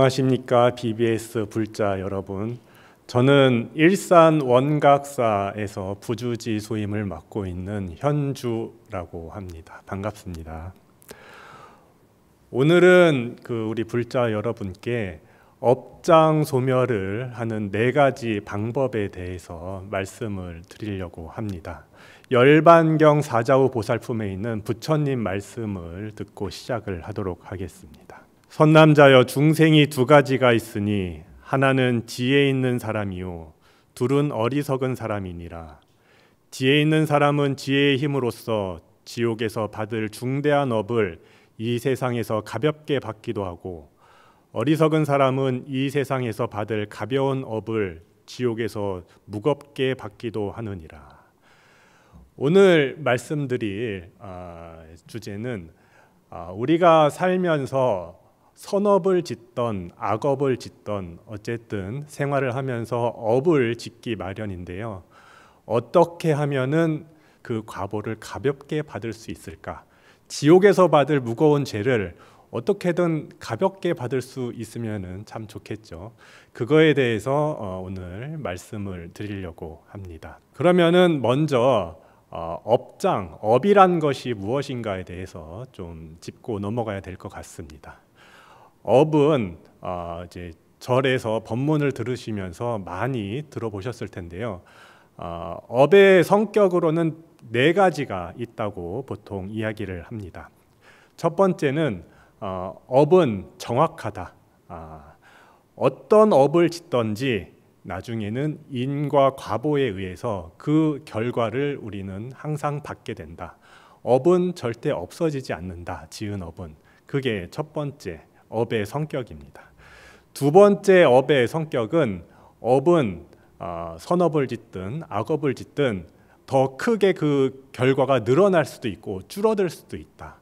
안녕하십니까 BBS 불자 여러분. 저는 일산 원각사에서 부주지 소임을 맡고 있는 현주라고 합니다. 반갑습니다. 오늘은 그 우리 불자 여러분께 업장 소멸을 하는 네 가지 방법에 대해서 말씀을 드리려고 합니다. 열반경 사자우 보살품에 있는 부처님 말씀을 듣고 시작을 하도록 하겠습니다. 선남자여 중생이 두 가지가 있으니 하나는 지혜 있는 사람이요 둘은 어리석은 사람이니라. 지혜 있는 사람은 지혜의 힘으로써 지옥에서 받을 중대한 업을 이 세상에서 가볍게 받기도 하고 어리석은 사람은 이 세상에서 받을 가벼운 업을 지옥에서 무겁게 받기도 하느니라. 오늘 말씀드릴 아, 주제는 아, 우리가 살면서 선업을 짓던 악업을 짓던 어쨌든 생활을 하면서 업을 짓기 마련인데요. 어떻게 하면은 그 과보를 가볍게 받을 수 있을까? 지옥에서 받을 무거운 죄를 어떻게든 가볍게 받을 수 있으면은 참 좋겠죠. 그거에 대해서 어, 오늘 말씀을 드리려고 합니다. 그러면은 먼저 어, 업장, 업이란 것이 무엇인가에 대해서 좀 짚고 넘어가야 될 것 같습니다. 업은 어, 이제 절에서 법문을 들으시면서 많이 들어보셨을 텐데요. 어, 업의 성격으로는 네 가지가 있다고 보통 이야기를 합니다. 첫 번째는 어, 업은 정확하다. 아, 어떤 업을 짓던지 나중에는 인과 과보에 의해서 그 결과를 우리는 항상 받게 된다. 업은 절대 없어지지 않는다. 지은 업은 그게 첫 번째 업의 성격입니다. 두 번째 업의 성격은 업은 어, 선업을 짓든 악업을 짓든 더 크게 그 결과가 늘어날 수도 있고 줄어들 수도 있다.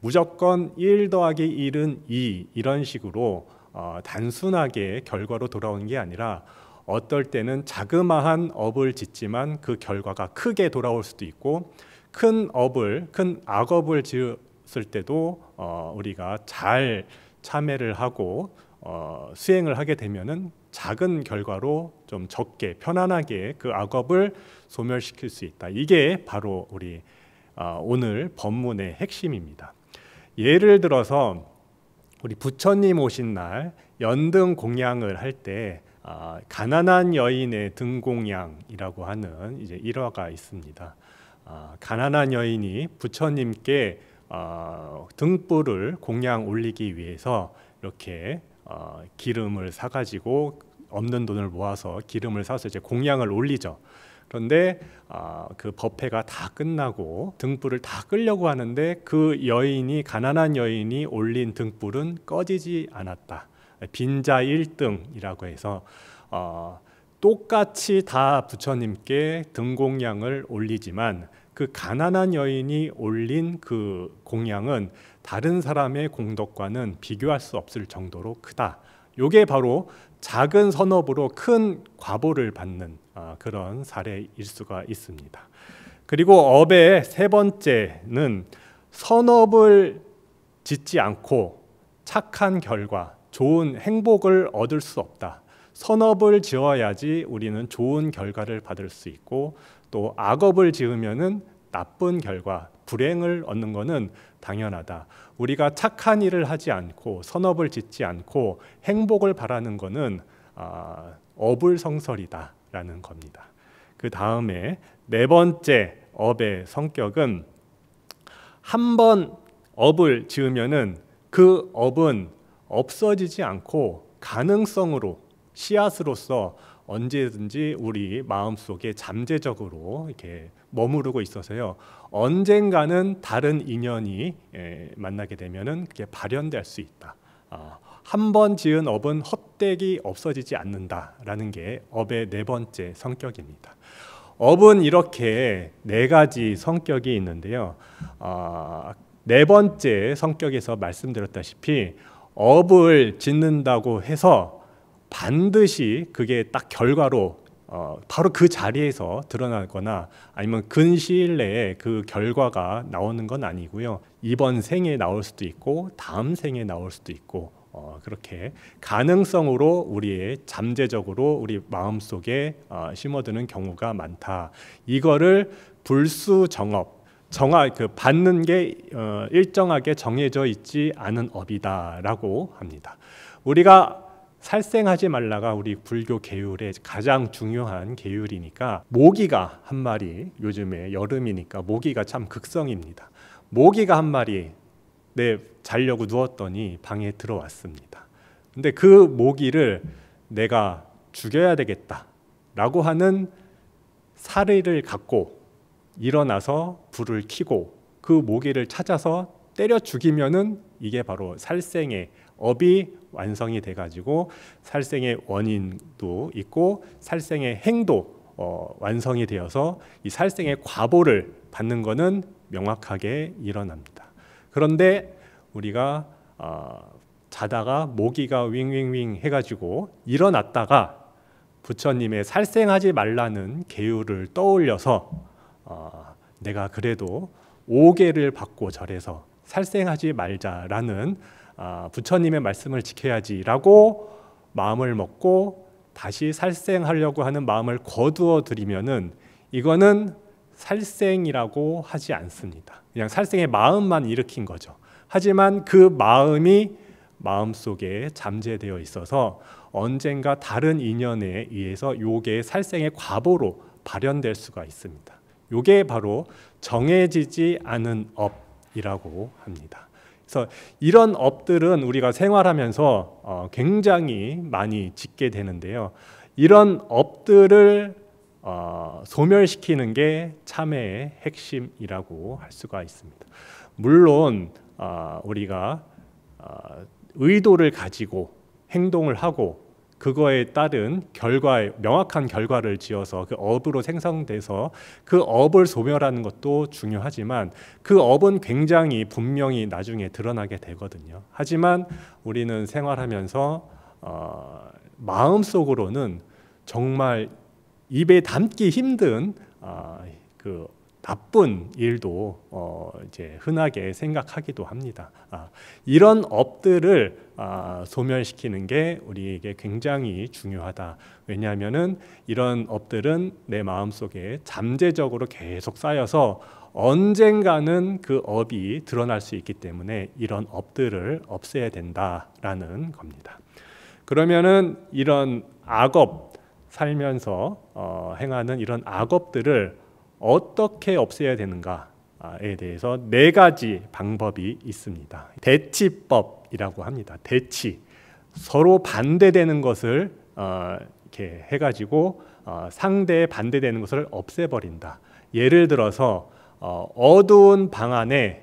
무조건 1 더하기 1은 2 이런 식으로 어, 단순하게 결과로 돌아오는 게 아니라 어떨 때는 자그마한 업을 짓지만 그 결과가 크게 돌아올 수도 있고 큰 업을 큰 악업을 지었을 때도 어, 우리가 잘 참여를 하고 어, 수행을 하게 되면은 작은 결과로 좀 적게 편안하게 그 악업을 소멸시킬 수 있다. 이게 바로 우리 어, 오늘 법문의 핵심입니다. 예를 들어서 우리 부처님 오신 날 연등 공양을 할때 어, 가난한 여인의 등공양이라고 하는 이제 일화가 있습니다. 어, 가난한 여인이 부처님께 어, 등불을 공양 올리기 위해서 이렇게 어, 기름을 사가지고 없는 돈을 모아서 기름을 사서 이제 공양을 올리죠. 그런데 어, 그 법회가 다 끝나고 등불을 다 끌려고 하는데 그 여인이 가난한 여인이 올린 등불은 꺼지지 않았다. 빈자 1등이라고 해서 어, 똑같이 다 부처님께 등공양을 올리지만 그 가난한 여인이 올린 그 공양은 다른 사람의 공덕과는 비교할 수 없을 정도로 크다. 요게 바로 작은 선업으로 큰 과보를 받는 아, 그런 사례일 수가 있습니다. 그리고 업의 세 번째는 선업을 짓지 않고 착한 결과, 좋은 행복을 얻을 수 없다. 선업을 지어야지 우리는 좋은 결과를 받을 수 있고 또 악업을 지으면 나쁜 결과, 불행을 얻는 것은 당연하다. 우리가 착한 일을 하지 않고 선업을 짓지 않고 행복을 바라는 것은 어, 아, 어불성설이다라는 겁니다. 그 다음에 네 번째 업의 성격은 한 번 업을 지으면은 그 업은 없어지지 않고 가능성으로 씨앗으로서 언제든지 우리 마음속에 잠재적으로 이렇게 머무르고 있어서요. 언젠가는 다른 인연이 예, 만나게 되면은 그게 발현될 수 있다. 아, 어, 한번 지은 업은 헛되기 없어지지 않는다라는 게 업의 네 번째 성격입니다. 업은 이렇게 네 가지 성격이 있는데요. 아, 네 번째 성격에서 말씀드렸다시피 업을 짓는다고 해서 반드시 그게 딱 결과로 어, 바로 그 자리에서 드러나거나 아니면 근시일 내에 그 결과가 나오는 건 아니고요. 이번 생에 나올 수도 있고 다음 생에 나올 수도 있고 어, 그렇게 가능성으로 우리의 잠재적으로 우리 마음속에 어, 심어드는 경우가 많다. 이거를 불수 정업 정화 그 받는 게 어, 일정하게 정해져 있지 않은 업이다라고 합니다. 우리가 살생하지 말라가 우리 불교 계율의 가장 중요한 계율이니까 모기가 한 마리 요즘에 여름이니까 모기가 참 극성입니다. 모기가 한 마리 내 네, 자려고 누웠더니 방에 들어왔습니다. 근데 그 모기를 내가 죽여야 되겠다라고 하는 사리를 갖고 일어나서 불을 켜고 그 모기를 찾아서 때려 죽이면은 이게 바로 살생의 업이 완성이 돼가지고 살생의 원인도 있고 살생의 행도 어, 완성이 되어서 이 살생의 과보를 받는 것은 명확하게 일어납니다. 그런데 우리가 어, 자다가 모기가 윙윙윙 해가지고 일어났다가 부처님의 살생하지 말라는 계율을 떠올려서 어, 내가 그래도 오계를 받고 절해서 살생하지 말자라는 아, 부처님의 말씀을 지켜야지라고 마음을 먹고 다시 살생하려고 하는 마음을 거두어 드리면은 이거는 살생이라고 하지 않습니다. 그냥 살생의 마음만 일으킨 거죠. 하지만 그 마음이 마음 속에 잠재되어 있어서 언젠가 다른 인연에 의해서 요게 살생의 과보로 발현될 수가 있습니다. 요게 바로 정해지지 않은 업이라고 합니다. 그래서 이런 업들은 우리가 생활하면서 어, 굉장히 많이 짓게 되는데요. 이런 업들을 어, 소멸시키는 게 참회의 핵심이라고 할 수가 있습니다. 물론 어, 우리가 어, 의도를 가지고 행동을 하고 그거에 따른 결과 명확한 결과를 지어서 그 업으로 생성돼서 그 업을 소멸하는 것도 중요하지만 그 업은 굉장히 분명히 나중에 드러나게 되거든요. 하지만 우리는 생활하면서 어, 마음 속으로는 정말 입에 담기 힘든 어, 그 나쁜 일도 어 이제 흔하게 생각하기도 합니다. 아, 이런 업들을 아, 소멸시키는 게 우리에게 굉장히 중요하다. 왜냐하면은 이런 업들은 내 마음 속에 잠재적으로 계속 쌓여서 언젠가는 그 업이 드러날 수 있기 때문에 이런 업들을 없애야 된다라는 겁니다. 그러면은 이런 악업 살면서 어, 행하는 이런 악업들을 어떻게 없애야 되는가에 대해서 네 가지 방법이 있습니다. 대치법이라고 합니다. 대치 서로 반대되는 것을 어, 이렇게 해가지고 어, 상대에 반대되는 것을 없애버린다. 예를 들어서 어, 두운 방 안에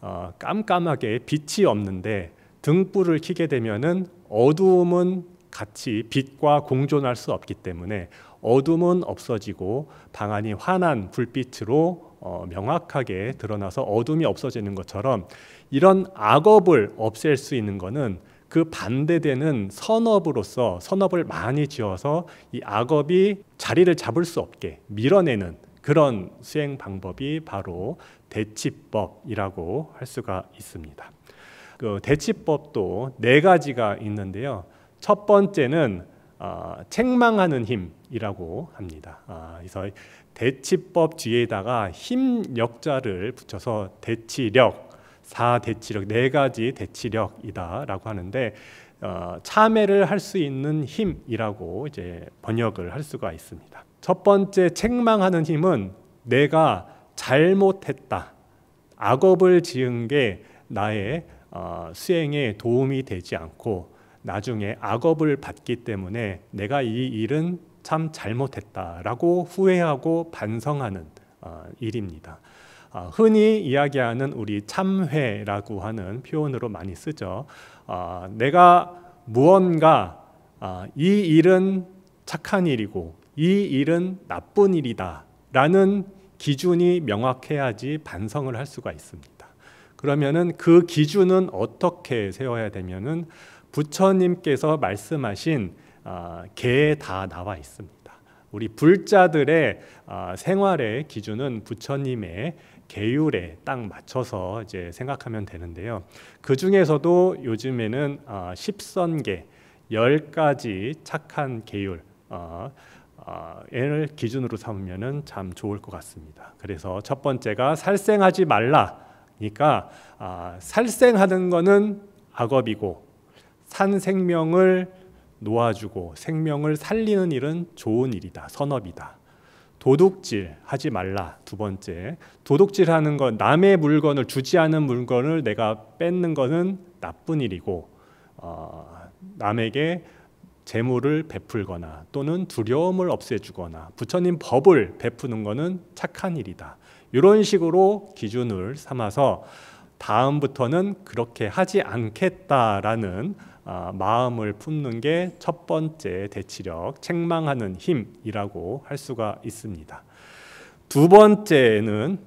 어, 깜깜하게 빛이 없는데 등불을 켜게 되면 어두움은 같이 빛과 공존할 수 없기 때문에 어둠은 없어지고 방 안이 환한 불빛으로 어, 명확하게 드러나서 어둠이 없어지는 것처럼 이런 악업을 없앨 수 있는 것은 그 반대되는 선업으로서 선업을 많이 지어서 이 악업이 자리를 잡을 수 없게 밀어내는 그런 수행 방법이 바로 대치법이라고 할 수가 있습니다. 그 대치법도 네 가지가 있는데요. 첫 번째는 어, 책망하는 힘이라고 합니다. 아, 그래서 대치법 뒤에다가 힘 역자를 붙여서 대치력, 사대치력, 네 가지 대치력이다라고 하는데 어, 참회를 할 수 있는 힘이라고 이제 번역을 할 수가 있습니다. 첫 번째 책망하는 힘은 내가 잘못했다, 악업을 지은 게 나의 어, 수행에 도움이 되지 않고 나중에 악업을 받기 때문에 내가 이 일은 참 잘못했다라고 후회하고 반성하는 어, 일입니다. 어, 흔히 이야기하는 우리 참회라고 하는 표현으로 많이 쓰죠. 어, 내가 무언가 이 일은 착한 일이고 이 일은 나쁜 일이다 라는 기준이 명확해야지 반성을 할 수가 있습니다. 그러면그 기준은 어떻게 세워야 되면은 부처님께서 말씀하신 어, 아, 개다 나와 있습니다. 우리 불자들의 어, 생활의 기준은 부처님의 계율에 딱 맞춰서 이제 생각하면 되는데요. 그 중에서도 요즘에는 어, 십선계 열 가지 착한 계율 어, 를 어, 기준으로 삼으면참 좋을 것 같습니다. 그래서 첫 번째가 살생하지 말라. 니까 살생하는 거는 악업이고 산 생명을 놓아주고 생명을 살리는 일은 좋은 일이다. 선업이다. 도둑질 하지 말라. 두 번째. 도둑질 하는 건 남의 물건을 주지 않은 물건을 내가 뺏는 것은 나쁜 일이고 어, 남에게 재물을 베풀거나 또는 두려움을 없애주거나 부처님 법을 베푸는 것은 착한 일이다. 이런 식으로 기준을 삼아서 다음부터는 그렇게 하지 않겠다라는 어, 마음을 품는 게 첫 번째 대치력, 책망하는 힘이라고 할 수가 있습니다. 두 번째는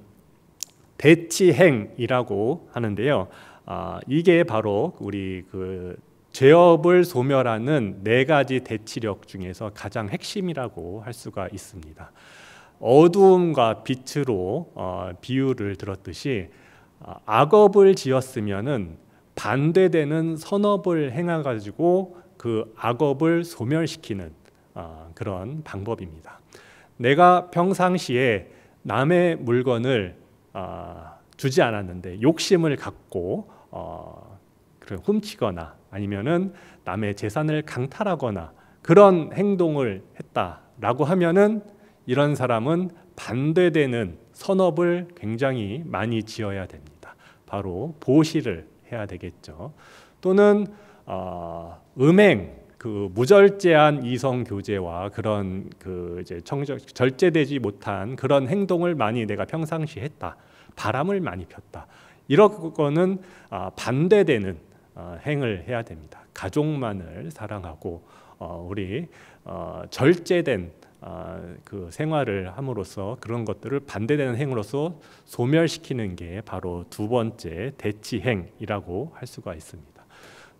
대치행이라고 하는데요. 아, 이게 바로 우리 그 죄업을 소멸하는 네 가지 대치력 중에서 가장 핵심이라고 할 수가 있습니다. 어두움과 빛으로 어, 비유를 들었듯이 아, 악업을 지었으면은 반대되는 선업을 행해 가지고 그 악업을 소멸시키는 아, 그런 방법입니다. 내가 평상시에 남의 물건을 아, 주지 않았는데 욕심을 갖고 그 훔치거나 아니면은 남의 재산을 강탈하거나 그런 행동을 했다라고 하면은 이런 사람은 반대되는 선업을 굉장히 많이 지어야 됩니다. 바로 보시를 해야 되겠죠. 또는 어, 음행 그 무절제한 이성 교제와 그런 그 이제 청적 절제되지 못한 그런 행동을 많이 내가 평상시 했다. 바람을 많이 폈다. 이런 거는 어, 아, 반대되는 어, 행을 해야 됩니다. 가족만을 사랑하고 어, 우리 어, 절제된 아, 그 생활을 함으로써 그런 것들을 반대되는 행으로서 소멸시키는 게 바로 두 번째 대치행이라고 할 수가 있습니다.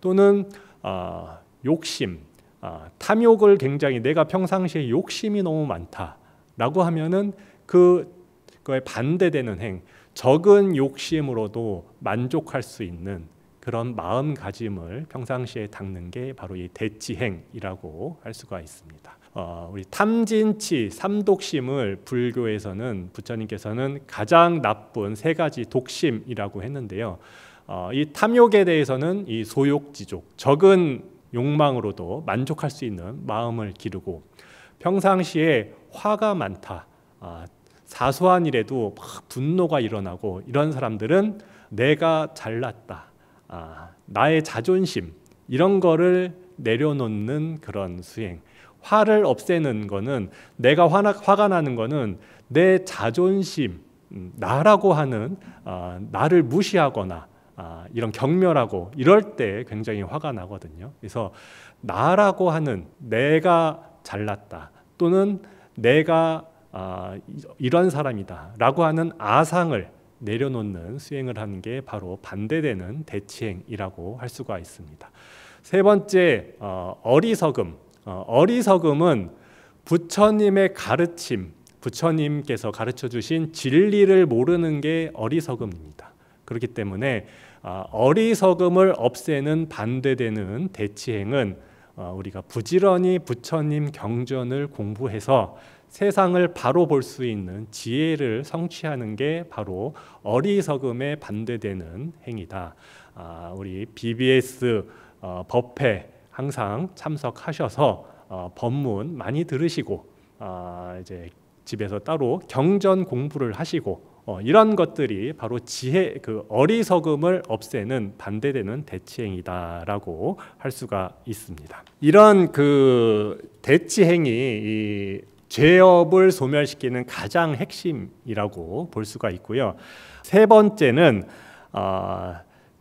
또는 아, 욕심, 아, 탐욕을 굉장히 내가 평상시에 욕심이 너무 많다라고 하면은 그거에 반대되는 행, 적은 욕심으로도 만족할 수 있는 그런 마음가짐을 평상시에 닦는 게 바로 이 대치행이라고 할 수가 있습니다. 어, 우리 탐진치 삼독심을 불교에서는 부처님께서는 가장 나쁜 세 가지 독심이라고 했는데요. 어, 이 탐욕에 대해서는 이 소욕지족 적은 욕망으로도 만족할 수 있는 마음을 기르고 평상시에 화가 많다. 아, 사소한 일에도 막 분노가 일어나고 이런 사람들은 내가 잘났다. 아, 나의 자존심 이런 거를 내려놓는 그런 수행. 화를 없애는 거는 내가 화나, 화가 나는 거는 내 자존심, 음, 나라고 하는 어, 나를 무시하거나 아, 이런 경멸하고 이럴 때 굉장히 화가 나거든요. 그래서 나라고 하는 내가 잘났다 또는 내가 아, 이런 사람이다라고 하는 아상을 내려놓는 수행을 하는 게 바로 반대되는 대치행이라고 할 수가 있습니다. 세 번째 어, 리석음 어, 어리석음은 부처님의 가르침, 부처님께서 가르쳐 주신 진리를 모르는 게 어리석음입니다. 그렇기 때문에 아, 어리석음을 없애는 반대되는 대치행은 어, 우리가 부지런히 부처님 경전을 공부해서 세상을 바로 볼 수 있는 지혜를 성취하는 게 바로 어리석음에 반대되는 행위다. 아, 우리 BBS 어, 법회 항상 참석하셔서 어, 법문 많이 들으시고 어, 이제 집에서 따로 경전 공부를 하시고 어, 이런 것들이 바로 지혜 그 어리석음을 없애는 반대되는 대치행이다라고 할 수가 있습니다. 이런 그 대치행이 죄업을 소멸시키는 가장 핵심이라고 볼 수가 있고요. 세 번째는 어,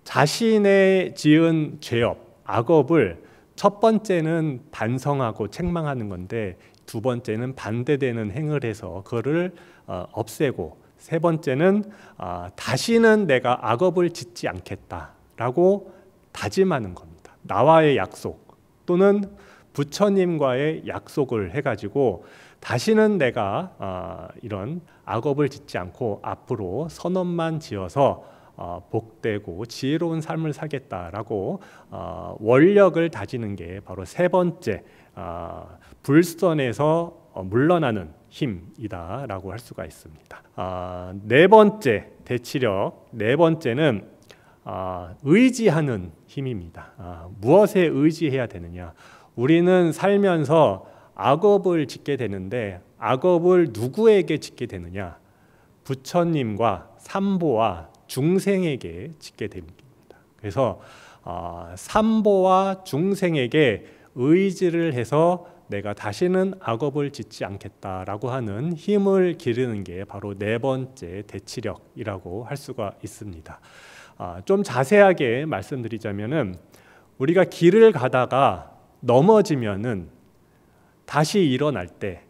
자신의 지은 죄업 악업을 첫 번째는 반성하고 책망하는 건데 두 번째는 반대되는 행을 해서 그거를 어, 없애고 세 번째는 아, 다시는 내가 악업을 짓지 않겠다라고 다짐하는 겁니다. 나와의 약속 또는 부처님과의 약속을 해가지고 다시는 내가 아, 이런 악업을 짓지 않고 앞으로 선언만 지어서 어, 복되고 지혜로운 삶을 사겠다라고 어, 원력을 다지는 게 바로 세 번째 어, 불선에서 물러나는 힘이다라고 할 수가 있습니다. 네 번째 대치력 네 번째는 의지하는 힘입니다. 무엇에 의지해야 되느냐? 우리는 살면서 악업을 짓게 되는데 악업을 누구에게 짓게 되느냐? 부처님과 삼보와 중생에게 짓게 됩니다. 그래서 어, 삼보와 중생에게 의지를 해서 내가 다시는 악업을 짓지 않겠다라고 하는 힘을 기르는 게 바로 네 번째 대치력이라고 할 수가 있습니다. 아, 좀 자세하게 말씀드리자면은 우리가 길을 가다가 넘어지면은 다시 일어날 때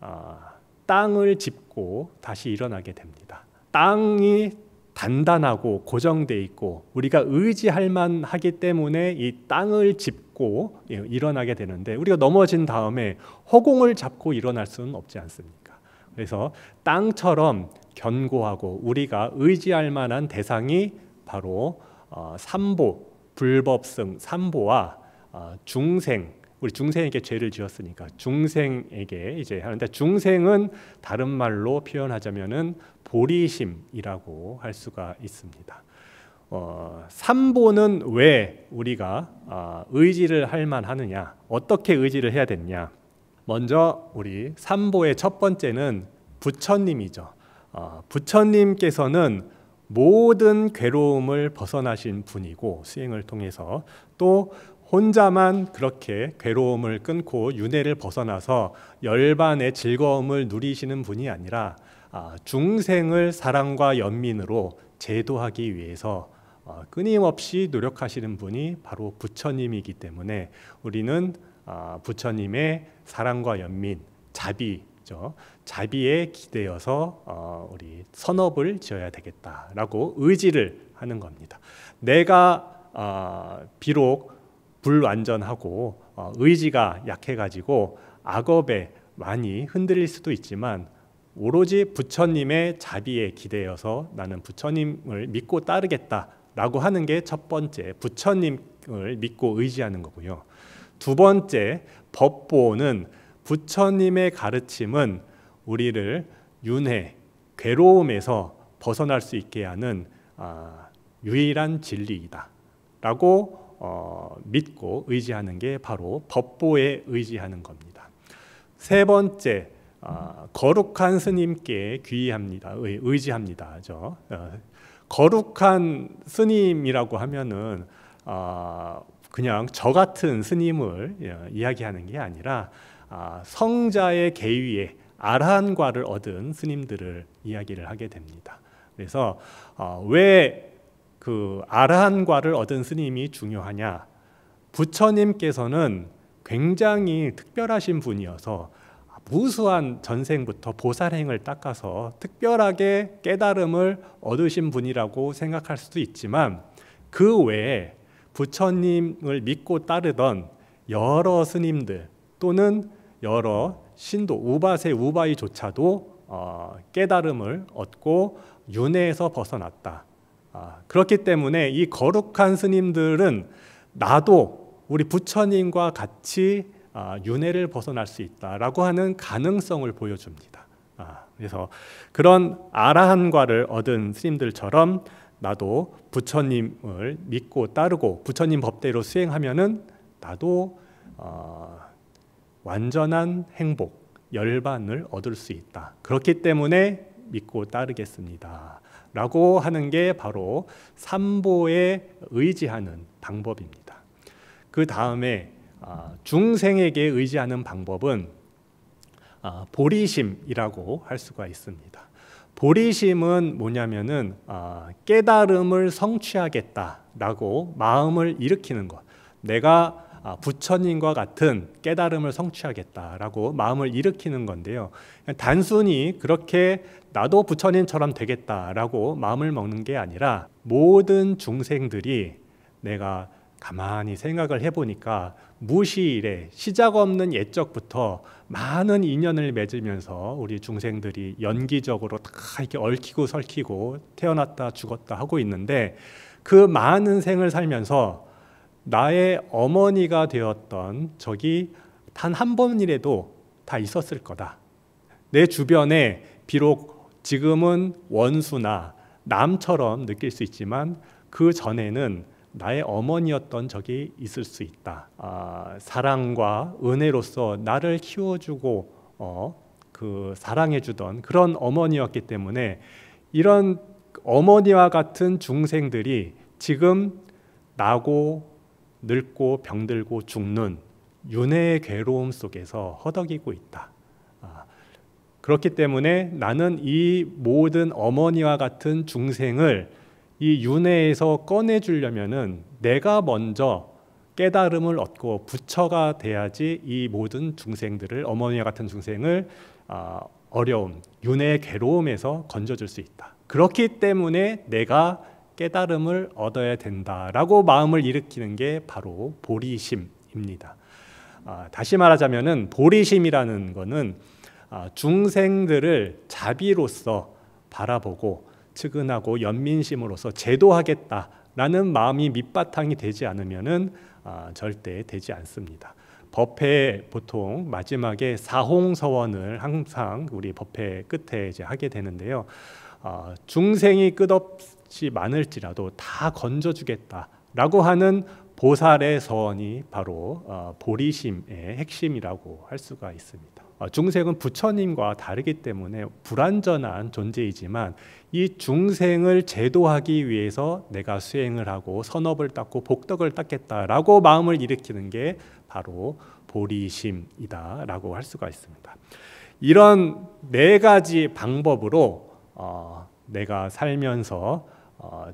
아, 땅을 짚고 다시 일어나게 됩니다. 땅이 단단하고 고정돼 있고 우리가 의지할 만하기 때문에 이 땅을 짚고 예, 일어나게 되는데 우리가 넘어진 다음에 허공을 잡고 일어날 수는 없지 않습니까? 그래서 땅처럼 견고하고 우리가 의지할 만한 대상이 바로 어, 삼보, 불법성, 삼보와 어, 중생, 우리 중생에게 죄를 지었으니까 중생에게 이제 하는데 중생은 다른 말로 표현하자면은 보리심이라고 할 수가 있습니다. 어, 삼보는 왜 우리가 어, 의지를 할 만하느냐, 어떻게 의지를 해야 되냐. 먼저 우리 삼보의 첫 번째는 부처님이죠. 어, 부처님께서는 모든 괴로움을 벗어나신 분이고 수행을 통해서 또 혼자만 그렇게 괴로움을 끊고 윤회를 벗어나서 열반의 즐거움을 누리시는 분이 아니라 아, 중생을 사랑과 연민으로 제도하기 위해서 어, 끊임없이 노력하시는 분이 바로 부처님이기 때문에 우리는 아, 부처님의 사랑과 연민, 자비, 자비에 기대어서 어, 우리 선업을 지어야 되겠다라고 의지를 하는 겁니다. 내가 아, 비록 불완전하고 어, 의지가 약해가지고 악업에 많이 흔들릴 수도 있지만 오로지 부처님의 자비에 기대어서 나는 부처님을 믿고 따르겠다라고 하는 게 첫 번째 부처님을 믿고 의지하는 거고요. 두 번째 법보는 부처님의 가르침은 우리를 윤회, 괴로움에서 벗어날 수 있게 하는 아, 유일한 진리이다. 라고 어, 믿고 의지하는 게 바로 법보에 의지하는 겁니다. 세 번째 어, 거룩한 스님께 귀합니다 의, 지합니다 저. 어, 거룩한 스님이라고 하면은 어, 그냥 저 같은 스님을 예, 이야기하는 게 아니라 아, 성자의 계위에 아라한과를 얻은 스님들을 이야기를 하게 됩니다. 그래서 어, 왜그 아라한과를 얻은 스님이 중요하냐? 부처님께서는 굉장히 특별하신 분이어서 무수한 전생부터 보살행을 닦아서 특별하게 깨달음을 얻으신 분이라고 생각할 수도 있지만 그 외에 부처님을 믿고 따르던 여러 스님들 또는 여러 신도 우바세 우바이조차도 어, 깨달음을 얻고 윤회에서 벗어났다. 아, 그렇기 때문에 이 거룩한 스님들은 나도 우리 부처님과 같이 아, 윤회를 벗어날 수 있다라고 하는 가능성을 보여줍니다. 아, 그래서 그런 아라한과를 얻은 스님들처럼 나도 부처님을 믿고 따르고 부처님 법대로 수행하면은 나도 어, 완전한 행복 열반을 얻을 수 있다. 그렇기 때문에 믿고 따르겠습니다. 라고 하는 게 바로 삼보에 의지하는 방법입니다. 그 다음에 아, 중생에게 의지하는 방법은 아, 보리심이라고 할 수가 있습니다. 보리심은 뭐냐면은 아, 깨달음을 성취하겠다라고 마음을 일으키는 것. 내가 아, 부처님과 같은 깨달음을 성취하겠다라고 마음을 일으키는 건데요. 단순히 그렇게 나도 부처님처럼 되겠다라고 마음을 먹는 게 아니라 모든 중생들이 내가 가만히 생각을 해보니까 무시일에 시작 없는 옛적부터 많은 인연을 맺으면서 우리 중생들이 연기적으로 다 이렇게 얽히고 설키고 태어났다 죽었다 하고 있는데 그 많은 생을 살면서 나의 어머니가 되었던 적이 단 한 번이라도 다 있었을 거다. 내 주변에 비록 지금은 원수나 남처럼 느낄 수 있지만 그 전에는 나의 어머니였던 적이 있을 수 있다. 아, 사랑과 은혜로서 나를 키워주고 어, 그 사랑해주던 그런 어머니였기 때문에 이런 어머니와 같은 중생들이 지금 나고 늙고 병들고 죽는 윤회의 괴로움 속에서 허덕이고 있다. 아, 그렇기 때문에 나는 이 모든 어머니와 같은 중생을 이 윤회에서 꺼내주려면 내가 먼저 깨달음을 얻고 부처가 돼야지 이 모든 중생들을 어머니와 같은 중생을 아, 어려움, 윤회의 괴로움에서 건져줄 수 있다. 그렇기 때문에 내가 깨달음을 얻어야 된다라고 마음을 일으키는 게 바로 보리심입니다. 아, 다시 말하자면은 보리심이라는 것은 아, 중생들을 자비로서 바라보고 측은하고 연민심으로서 제도하겠다라는 마음이 밑바탕이 되지 않으면은 아, 절대 되지 않습니다. 법회 보통 마지막에 사홍서원을 항상 우리 법회 끝에 이제 하게 되는데요. 중생이 끝없 것이 많을지라도 다 건져주겠다라고 하는 보살의 서원이 바로 어, 보리심의 핵심이라고 할 수가 있습니다. 어, 중생은 부처님과 다르기 때문에 불완전한 존재이지만 이 중생을 제도하기 위해서 내가 수행을 하고 선업을 닦고 복덕을 닦겠다라고 마음을 일으키는 게 바로 보리심이다라고 할 수가 있습니다. 이런 네 가지 방법으로 어, 내가 살면서 어,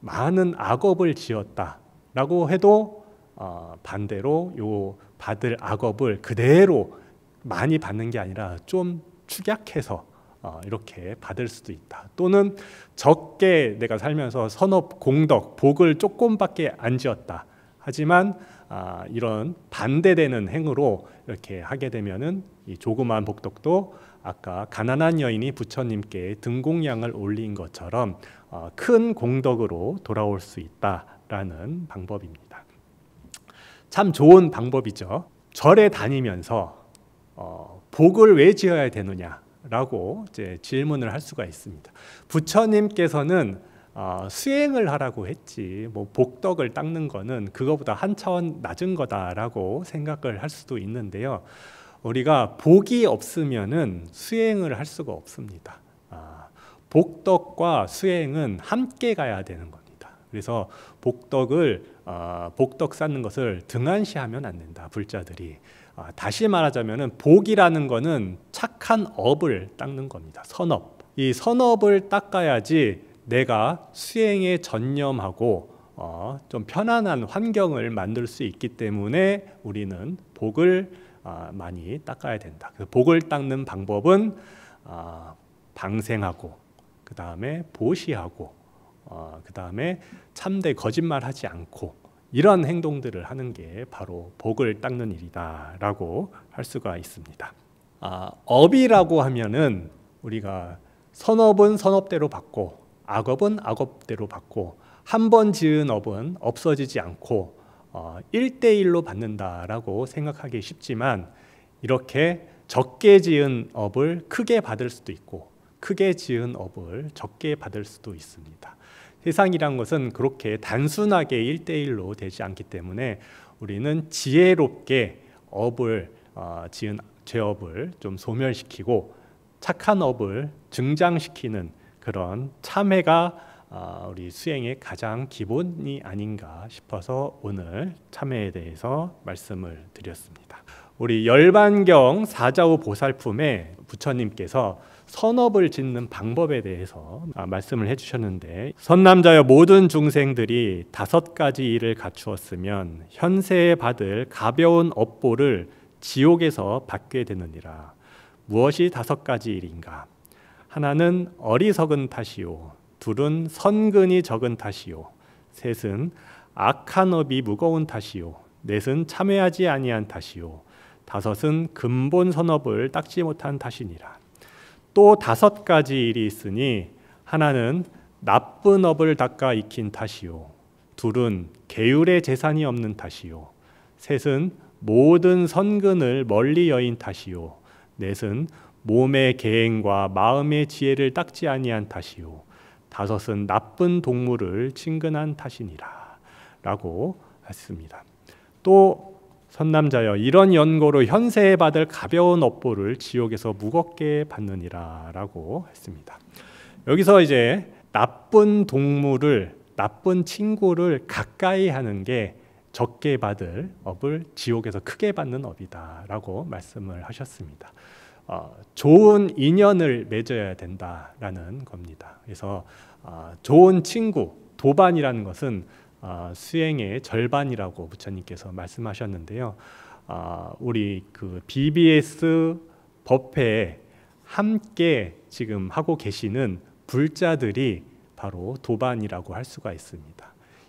많은 악업을 지었다라고 해도 어, 반대로 요 받을 악업을 그대로 많이 받는 게 아니라 좀 축약해서 어, 이렇게 받을 수도 있다. 또는 적게 내가 살면서 선업, 공덕, 복을 조금밖에 안 지었다. 하지만 아, 이런 반대되는 행으로 이렇게 하게 되면은 이조그마 복덕도 아까 가난한 여인이 부처님께 등공양을 올린 것처럼 어, 큰 공덕으로 돌아올 수 있다라는 방법입니다. 참 좋은 방법이죠. 절에 다니면서 어, 복을 왜 지어야 되느냐라고 질문을 할 수가 있습니다. 부처님께서는 어, 수행을 하라고 했지 뭐 복덕을 닦는 거는 그거보다 한 차원 낮은 거다라고 생각을 할 수도 있는데요. 우리가 복이 없으면은 수행을 할 수가 없습니다. 아, 복덕과 수행은 함께 가야 되는 겁니다. 그래서 복덕을 어, 복덕 쌓는 것을 등한시하면 안 된다. 불자들이 어, 다시 말하자면 복이라는 거는 착한 업을 닦는 겁니다. 선업 이 선업을 닦아야지 내가 수행에 전념하고 어, 좀 편안한 환경을 만들 수 있기 때문에 우리는 복을 아, 많이 닦아야 된다. 그 복을 닦는 방법은 아, 방생하고 그 다음에 보시하고 어, 그 다음에 참되 거짓말하지 않고 이런 행동들을 하는 게 바로 복을 닦는 일이다라고 할 수가 있습니다. 아, 업이라고 하면은 우리가 선업은 선업대로 받고 악업은 악업대로 받고 한 번 지은 업은 없어지지 않고 어, 대1로 받는다라고 생각하기 쉽지만 이렇게 적게 지은 업을 크게 받을 수도 있고 크게 지은 업을 적게 받을 수도 있습니다. 세상이란 것은 그렇게 단순하게 일대일로 되지 않기 때문에 우리는 지혜롭게 업을 어, 지은 죄업을 좀 소멸시키고 착한 업을 증장시키는 그런 참회가 어, 우리 수행의 가장 기본이 아닌가 싶어서 오늘 참회에 대해서 말씀을 드렸습니다. 우리 열반경 사자우 보살품에 부처님께서 선업을 짓는 방법에 대해서 아, 말씀을 해주셨는데 선남자여 모든 중생들이 다섯 가지 일을 갖추었으면 현세에 받을 가벼운 업보를 지옥에서 받게 되느니라 무엇이 다섯 가지 일인가 하나는 어리석은 탓이요 둘은 선근이 적은 탓이요 셋은 악한 업이 무거운 탓이요 넷은 참회하지 아니한 탓이요 다섯은 근본 선업을 닦지 못한 탓이니라 또 다섯 가지 일이 있으니 하나는 나쁜 업을 닦아 익힌 탓이요 둘은 계율의 재산이 없는 탓이요 셋은 모든 선근을 멀리 여인 탓이요 넷은 몸의 계행과 마음의 지혜를 닦지 아니한 탓이요 다섯은 나쁜 동물을 친근한 탓이니라 라고 했습니다. 또 선남자여 이런 연고로 현세에 받을 가벼운 업보를 지옥에서 무겁게 받느니라라고 했습니다. 여기서 이제 나쁜 동물을 나쁜 친구를 가까이 하는 게 적게 받을 업을 지옥에서 크게 받는 업이다라고 말씀을 하셨습니다. 어, 좋은 인연을 맺어야 된다라는 겁니다. 그래서 어, 좋은 친구 도반이라는 것은 아, 수행의 절반이라고 부처님께서 말씀하셨는데요. 아, 우리 그 BBS 법회 함께 지금 하고 계시는 불자들이 바로 도반이라고 할 수가 있습니다.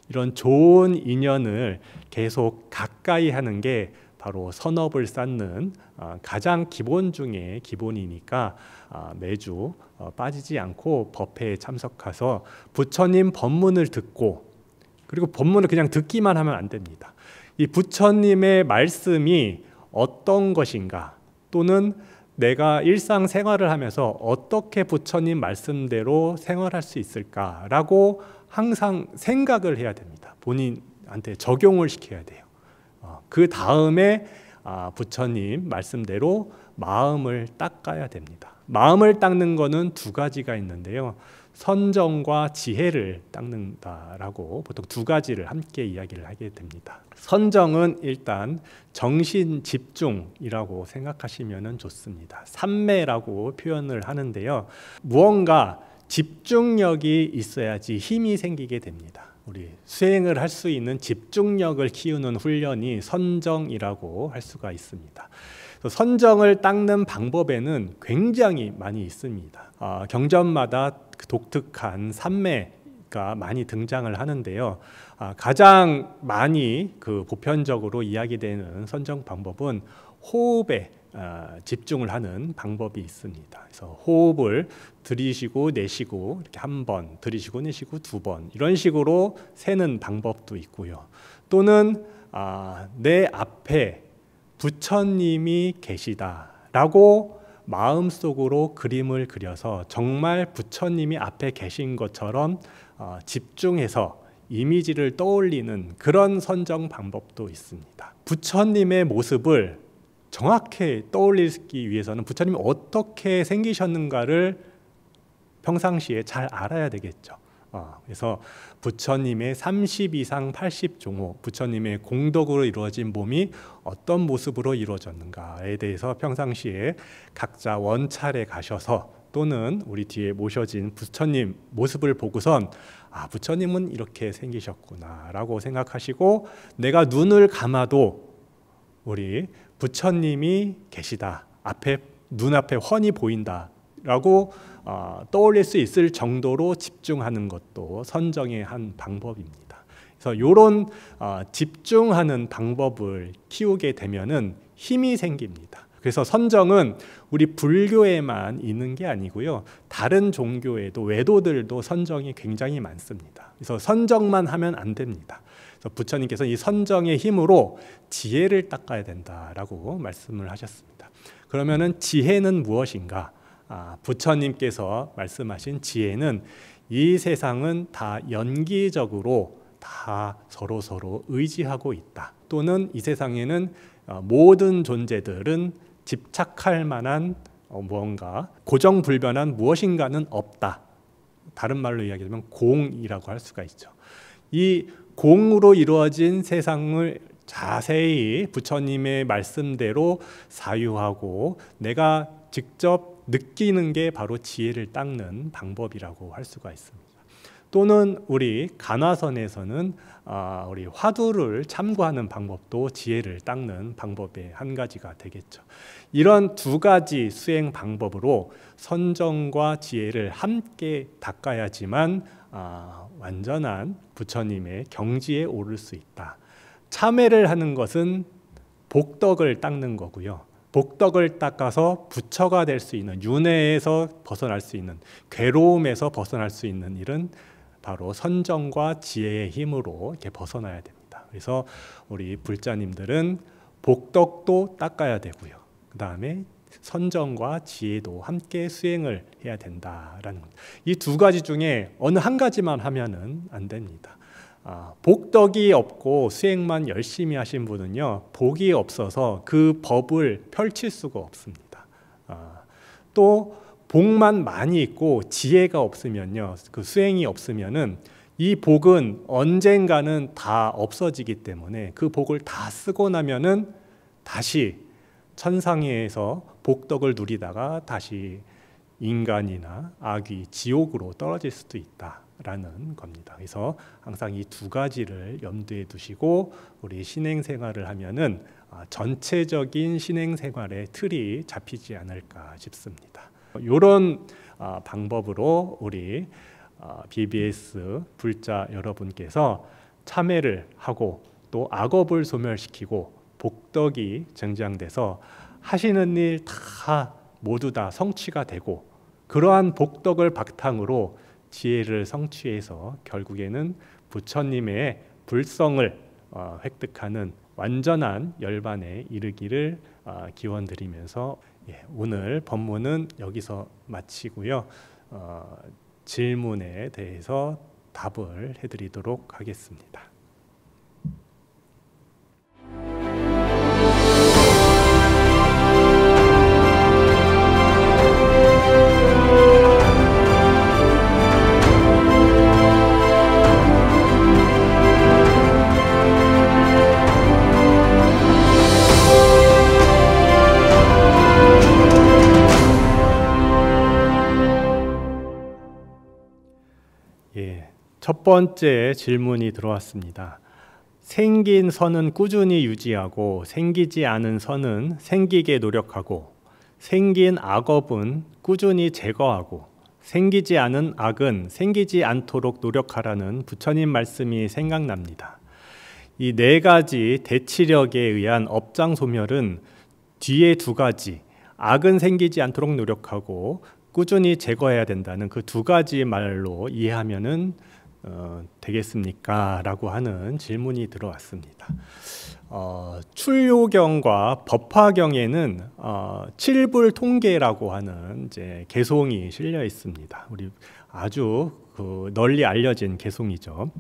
이런 좋은 인연을 계속 가까이 하는 게 바로 선업을 쌓는 아, 가장 기본 중에 기본이니까 매주 어, 빠지지 않고 법회에 참석해서 부처님 법문을 듣고 그리고 본문을 그냥 듣기만 하면 안 됩니다. 이 부처님의 말씀이 어떤 것인가 또는 내가 일상 생활을 하면서 어떻게 부처님 말씀대로 생활할 수 있을까라고 항상 생각을 해야 됩니다. 본인한테 적용을 시켜야 돼요. 어, 그 다음에 아, 부처님 말씀대로 마음을 닦아야 됩니다. 마음을 닦는 거는 두 가지가 있는데요. 선정과 지혜를 닦는다라고 보통 두 가지를 함께 이야기를 하게 됩니다. 선정은 일단 정신 집중이라고 생각하시면 좋습니다. 삼매라고 표현을 하는데요. 무언가 집중력이 있어야지 힘이 생기게 됩니다. 우리 수행을 할 수 있는 집중력을 키우는 훈련이 선정이라고 할 수가 있습니다. 선정을 닦는 방법에는 굉장히 많이 있습니다. 아, 경전마다 그 독특한 산매가 많이 등장을 하는데요. 아, 가장 많이 그 보편적으로 이야기되는 선정 방법은 호흡에 어, 집중을 하는 방법이 있습니다. 그래서 호흡을 들이쉬고 내쉬고 이렇게 한 번 들이쉬고 내쉬고 두 번 이런 식으로 세는 방법도 있고요. 또는 아, 내 앞에 부처님이 계시다라고 마음속으로 그림을 그려서 정말 부처님이 앞에 계신 것처럼 어, 집중해서 이미지를 떠올리는 그런 선정 방법도 있습니다. 부처님의 모습을 정확히 떠올리기 위해서는 부처님이 어떻게 생기셨는가를 평상시에 잘 알아야 되겠죠. 아, 그래서 부처님의 30 이상 80 종호, 부처님의 공덕으로 이루어진 몸이 어떤 모습으로 이루어졌는가에 대해서 평상시에 각자 원찰에 가셔서 또는 우리 뒤에 모셔진 부처님 모습을 보고선 아 부처님은 이렇게 생기셨구나라고 생각하시고 내가 눈을 감아도 우리 부처님이 계시다 앞에 눈앞에 훤히 보인다라고 어, 떠올릴 수 있을 정도로 집중하는 것도 선정의 한 방법입니다. 그래서 이런 어, 집중하는 방법을 키우게 되면은 힘이 생깁니다. 그래서 선정은 우리 불교에만 있는 게 아니고요. 다른 종교에도 외도들도 선정이 굉장히 많습니다. 그래서 선정만 하면 안 됩니다. 그래서 부처님께서 이 선정의 힘으로 지혜를 닦아야 된다라고 말씀을 하셨습니다. 그러면은 지혜는 무엇인가? 아, 부처님께서 말씀하신 지혜는 이 세상은 다 연기적으로 다 서로 서로 의지하고 있다. 또는 이 세상에는 어, 모든 존재들은 집착할 만한 어, 무언가 고정불변한 무엇인가는 없다. 다른 말로 이야기하면 공이라고 할 수가 있죠. 이 공으로 이루어진 세상을 자세히 부처님의 말씀대로 사유하고 내가 직접 느끼는 게 바로 지혜를 닦는 방법이라고 할 수가 있습니다. 또는 우리 간화선에서는 아, 우리 화두를 참고하는 방법도 지혜를 닦는 방법의 한 가지가 되겠죠. 이런 두 가지 수행 방법으로 선정과 지혜를 함께 닦아야지만 아, 완전한 부처님의 경지에 오를 수 있다. 참회를 하는 것은 복덕을 닦는 거고요. 복덕을 닦아서 부처가 될 수 있는 윤회에서 벗어날 수 있는 괴로움에서 벗어날 수 있는 일은 바로 선정과 지혜의 힘으로 이렇게 벗어나야 됩니다. 그래서 우리 불자님들은 복덕도 닦아야 되고요. 그 다음에 선정과 지혜도 함께 수행을 해야 된다라는 이두 가지 중에 어느 한 가지만 하면은 안 됩니다. 아, 복덕이 없고 수행만 열심히 하신 분은요 복이 없어서 그 법을 펼칠 수가 없습니다. 아, 또 복만 많이 있고 지혜가 없으면요 그 수행이 없으면은 이 복은 언젠가는 다 없어지기 때문에 그 복을 다 쓰고 나면은 다시 천상에서 복덕을 누리다가 다시 인간이나 악이 지옥으로 떨어질 수도 있다. 라는 겁니다. 그래서 항상 이 두 가지를 염두에 두시고 우리 신행 생활을 하면은 아, 전체적인 신행 생활의 틀이 잡히지 않을까 싶습니다. 이런 아, 방법으로 우리 아, BBS 불자 여러분께서 참회를 하고 또 악업을 소멸시키고 복덕이 증장돼서 하시는 일 다 모두 다 성취가 되고 그러한 복덕을 바탕으로 지혜를 성취해서 결국에는 부처님의 불성을 어, 획득하는 완전한 열반에 이르기를 어, 기원드리면서 예, 오늘 법문은 여기서 마치고요. 어, 질문에 대해서 답을 해드리도록 하겠습니다. 첫 번째 질문이 들어왔습니다. 생긴 선은 꾸준히 유지하고 생기지 않은 선은 생기게 노력하고 생긴 악업은 꾸준히 제거하고 생기지 않은 악은 생기지 않도록 노력하라는 부처님 말씀이 생각납니다. 이 네 가지 대치력에 의한 업장 소멸은 뒤에 두 가지 악은 생기지 않도록 노력하고 꾸준히 제거해야 된다는 그 두 가지 말로 이해하면은 어, 되겠습니까?라고 하는 질문이 들어왔습니다. 어, 출요경과 법화경에는 어, 칠불 통계라고 하는 이제 개송이 실려 있습니다. 우리 아주 그 널리 알려진 개송이죠.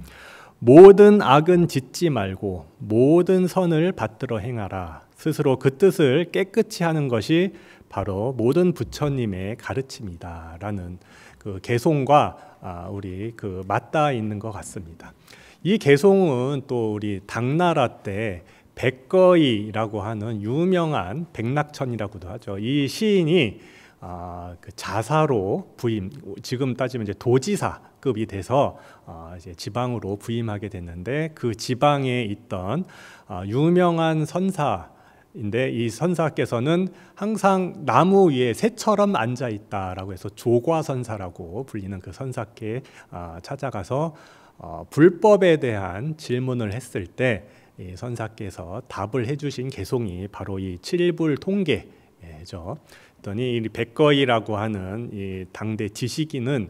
모든 악은 짓지 말고 모든 선을 받들어 행하라. 스스로 그 뜻을 깨끗이 하는 것이 바로 모든 부처님의 가르침이다라는 그 개송과 아, 우리 그 맞닿아 있는 것 같습니다. 이 개송은 또 우리 당나라 때 백거이라고 하는 유명한 백낙천이라고도 하죠. 이 시인이 아, 그 자사로 부임, 지금 따지면 이제 도지사급이 돼서 아, 이제 지방으로 부임하게 됐는데 그 지방에 있던 아, 유명한 선사 인데 이 선사께서는 항상 나무 위에 새처럼 앉아 있다라고 해서 조과 선사라고 불리는 그 선사께 아, 찾아가서 어, 불법에 대한 질문을 했을 때이 선사께서 답을 해주신 개송이 바로 이 칠불 통계죠. 그랬더니 이 백거이라고 하는 이 당대 지식인은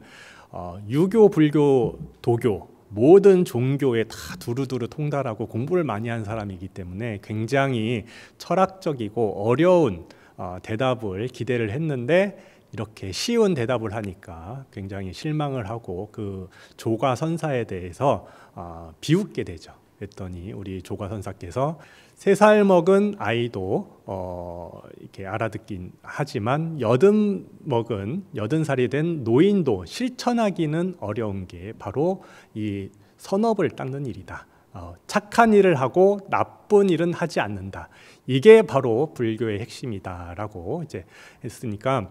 어, 유교, 불교, 도교 모든 종교에 다 두루두루 통달하고 공부를 많이 한 사람이기 때문에 굉장히 철학적이고 어려운 어, 대답을 기대를 했는데 이렇게 쉬운 대답을 하니까 굉장히 실망을 하고 그 조가 선사에 대해서 어, 비웃게 되죠. 했더니 우리 조가 선사께서 세살 먹은 아이도 어, 이렇게 알아듣긴 하지만 여든 먹은 여든 살이 된 노인도 실천하기는 어려운 게 바로 이 선업을 닦는 일이다. 어, 착한 일을 하고 나쁜 일은 하지 않는다. 이게 바로 불교의 핵심이다라고 이제 했으니까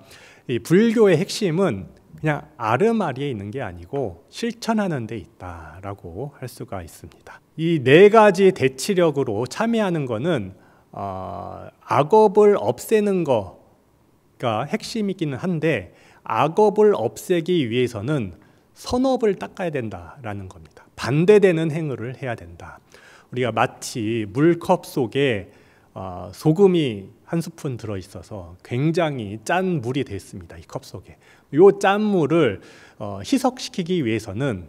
이 불교의 핵심은 그냥 아르마리에 있는 게 아니고 실천하는 데 있다라고 할 수가 있습니다. 이 네 가지 대치력으로 참여하는 거는 어, 악업을 없애는 거가 핵심이기는 한데 악업을 없애기 위해서는 선업을 닦아야 된다라는 겁니다. 반대되는 행위를 해야 된다. 우리가 마치 물컵 속에 어, 소금이 한 스푼 들어 있어서 굉장히 짠 물이 됐습니다. 이 컵 속에. 요짠 물을 어, 희석시키기 위해서는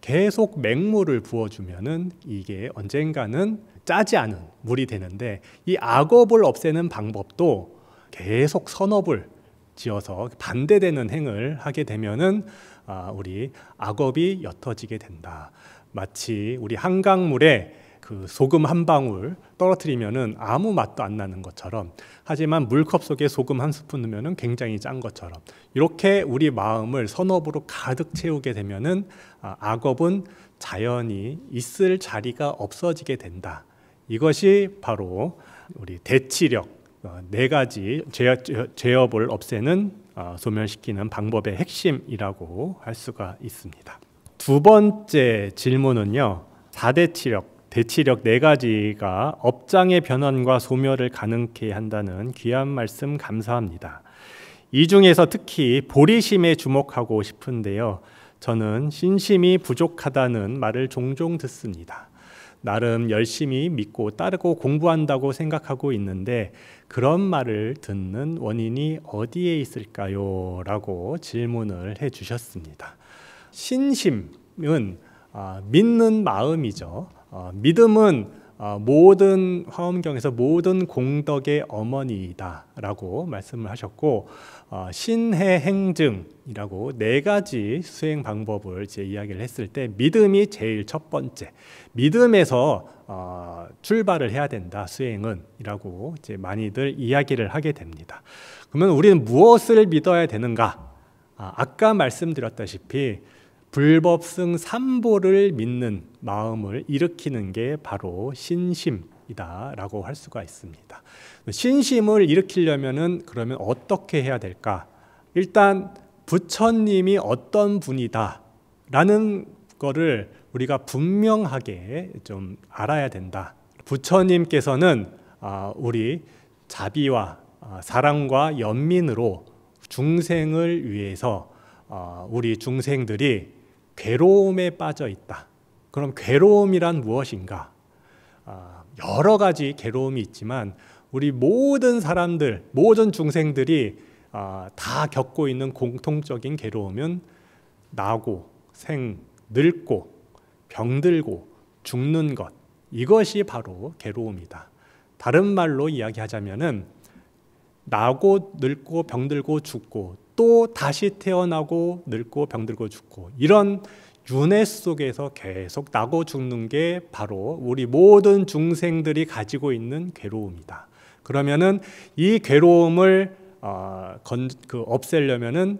계속 맹물을 부어주면은 이게 언젠가는 짜지 않은 물이 되는데 이 악업을 없애는 방법도 계속 선업을 지어서 반대되는 행을 하게 되면은 아, 우리 악업이 옅어지게 된다. 마치 우리 한강물에 그 소금 한 방울 떨어뜨리면은 아무 맛도 안 나는 것처럼 하지만 물컵 속에 소금 한 스푼 넣으면은 굉장히 짠 것처럼 이렇게 우리 마음을 선업으로 가득 채우게 되면은 아, 악업은 자연히 있을 자리가 없어지게 된다. 이것이 바로 우리 대치력 어, 네 가지 죄업, 을 없애는 어, 소멸시키는 방법의 핵심이라고 할 수가 있습니다. 두 번째 질문은요. 4대 치력 대치력 네 가지가 업장의 변환과 소멸을 가능케 한다는 귀한 말씀 감사합니다. 이 중에서 특히 보리심에 주목하고 싶은데요. 저는 신심이 부족하다는 말을 종종 듣습니다. 나름 열심히 믿고 따르고 공부한다고 생각하고 있는데 그런 말을 듣는 원인이 어디에 있을까요? 라고 질문을 해 주셨습니다. 신심은 아, 믿는 마음이죠. 어, 믿음은 어, 모든 화엄경에서 모든 공덕의 어머니이다라고 말씀을 하셨고 어, 신해 행증이라고 네 가지 수행 방법을 제 이야기를 했을 때 믿음이 제일 첫 번째 믿음에서 출발을 해야 된다 수행은이라고 이제 많이들 이야기를 하게 됩니다. 그러면 우리는 무엇을 믿어야 되는가? 아, 아까 말씀드렸다시피 불법승 삼보를 믿는 마음을 일으키는 게 바로 신심이다라고 할 수가 있습니다. 신심을 일으키려면은 그러면 어떻게 해야 될까? 일단 부처님이 어떤 분이다라는 거를 우리가 분명하게 좀 알아야 된다. 부처님께서는 아, 우리 자비와 아, 사랑과 연민으로 중생을 위해서 아, 우리 중생들이 괴로움에 빠져 있다. 그럼 괴로움이란 무엇인가? 아, 여러 가지 괴로움이 있지만 우리 모든 사람들, 모든 중생들이 아, 다 겪고 있는 공통적인 괴로움은 나고, 생, 늙고, 병들고, 죽는 것. 이것이 바로 괴로움이다. 다른 말로 이야기하자면 나고, 늙고, 병들고, 죽고 또 다시 태어나고 늙고 병들고 죽고 이런 윤회 속에서 계속 나고 죽는 게 바로 우리 모든 중생들이 가지고 있는 괴로움이다. 그러면은 이 괴로움을 어, 건, 그 없애려면은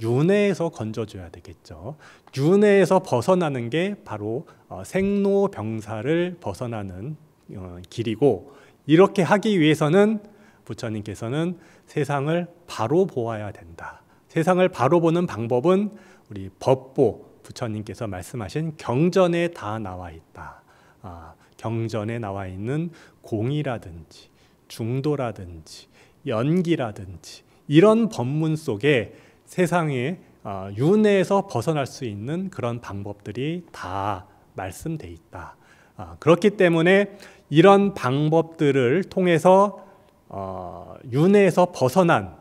윤회에서 건져줘야 되겠죠. 윤회에서 벗어나는 게 바로 어, 생로병사를 벗어나는 어, 길이고 이렇게 하기 위해서는 부처님께서는 세상을 바로 보아야 된다. 세상을 바로 보는 방법은 우리 법보 부처님께서 말씀하신 경전에 다 나와 있다. 아, 경전에 나와 있는 공이라든지 중도라든지 연기라든지 이런 법문 속에 세상의 어, 아, 윤회에서 벗어날 수 있는 그런 방법들이 다 말씀돼 있다. 어, 그렇기 때문에 이런 방법들을 통해서 어, 윤회에서 벗어난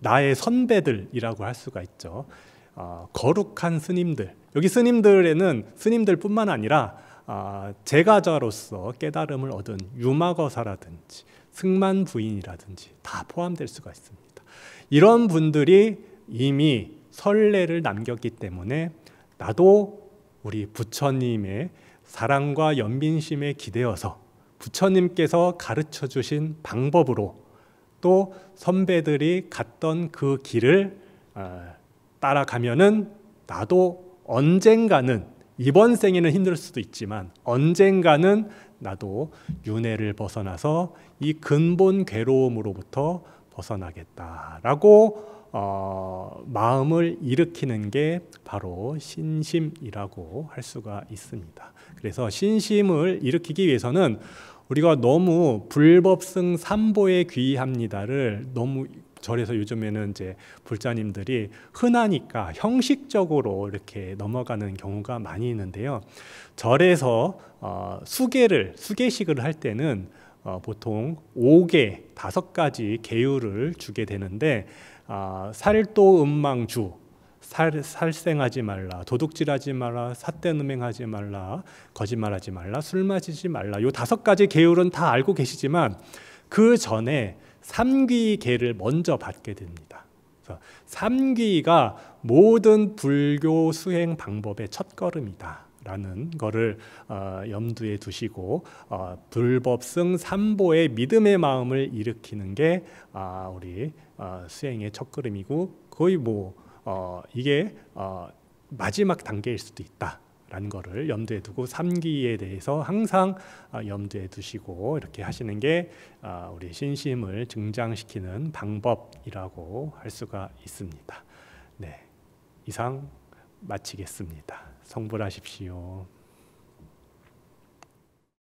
나의 선배들이라고 할 수가 있죠. 어, 거룩한 스님들. 여기 스님들에는 스님들뿐만 아니라 어, 제가자로서 깨달음을 얻은 유마거사라든지 승만 부인이라든지 다 포함될 수가 있습니다. 이런 분들이 이미 선례를 남겼기 때문에 나도 우리 부처님의 사랑과 연민심에 기대어서 부처님께서 가르쳐 주신 방법으로 또 선배들이 갔던 그 길을 아, 따라가면은 나도 언젠가는 이번 생에는 힘들 수도 있지만 언젠가는 나도 윤회를 벗어나서 이 근본 괴로움으로부터 벗어나겠다라고 어, 마음을 일으키는 게 바로 신심이라고 할 수가 있습니다. 그래서 신심을 일으키기 위해서는 우리가 너무 불법승 삼보에 귀합니다를 너무 절에서 요즘에는 이제 불자님들이 흔하니까 형식적으로 이렇게 넘어가는 경우가 많이 있는데요. 절에서 어, 수계를 수계식을 할 때는 어, 보통 5개, 5가지 계율을 주게 되는데 아, 살도 음망주 살, 살생하지 말라 도둑질하지 말라 삿된 음행하지 말라 거짓말하지 말라 술 마시지 말라 요 다섯 가지 계율은 다 알고 계시지만 그 전에 삼귀계를 먼저 받게 됩니다. 삼귀가 모든 불교 수행 방법의 첫 걸음이다. 라는 거를 어, 염두에 두시고 어, 불법성 삼보의 믿음의 마음을 일으키는 게 아, 우리 어, 수행의 첫걸음이고 거의 뭐 이게 마지막 단계일 수도 있다. 라는 것을 염두에 두고 삼기에 대해서 항상 염두에 두시고 이렇게 하시는 게 우리 신심을 증장시키는 방법이라고 할 수가 있습니다. 네, 이상 마치겠습니다. 성불하십시오.